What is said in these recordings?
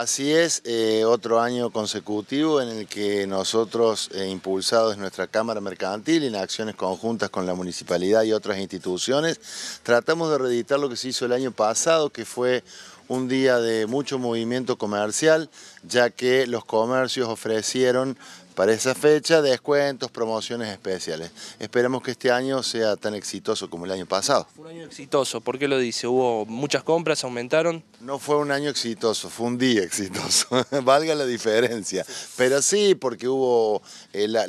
Así es, eh, otro año consecutivo en el que nosotros, eh, impulsados en nuestra Cámara Mercantil, en acciones conjuntas con la municipalidad y otras instituciones, tratamos de reeditar lo que se hizo el año pasado, que fue un día de mucho movimiento comercial, ya que los comercios ofrecieron para esa fecha, descuentos, promociones especiales. Esperemos que este año sea tan exitoso como el año pasado. Fue un año exitoso, ¿por qué lo dice? ¿Hubo muchas compras, aumentaron? No fue un año exitoso, fue un día exitoso, valga la diferencia. Pero sí, porque hubo, eh, la,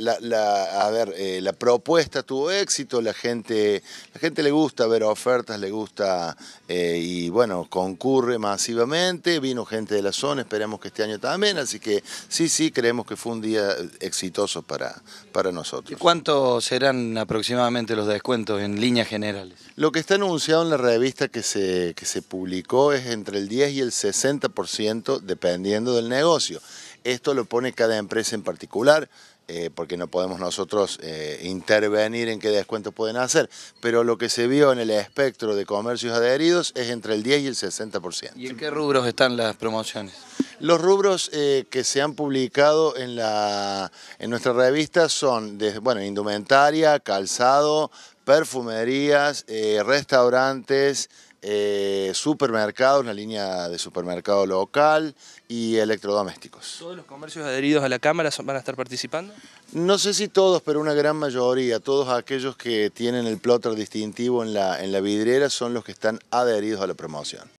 a ver, eh, la propuesta tuvo éxito, la gente, la gente le gusta ver ofertas, le gusta, eh, y bueno, concurre masivamente, vino gente de la zona, esperemos que este año también, así que sí, sí, creemos que fue un día exitosos para, para nosotros. ¿Y cuántos serán aproximadamente los descuentos en líneas generales? Lo que está anunciado en la revista que se, se publicó es entre el 10 y el 60% dependiendo del negocio. Esto lo pone cada empresa en particular. Eh, porque no podemos nosotros eh, intervenir en qué descuentos pueden hacer, pero lo que se vio en el espectro de comercios adheridos es entre el 10 y el 60%. ¿Y en qué rubros están las promociones? Los rubros eh, que se han publicado en, la, en nuestra revista son de, bueno, indumentaria, calzado, perfumerías, eh, restaurantes, eh, supermercados, una línea de supermercado local y electrodomésticos. ¿Todos los comercios adheridos a la Cámara van a estar participando? No sé si todos, pero una gran mayoría, todos aquellos que tienen el plotter distintivo en la, en la vidriera son los que están adheridos a la promoción.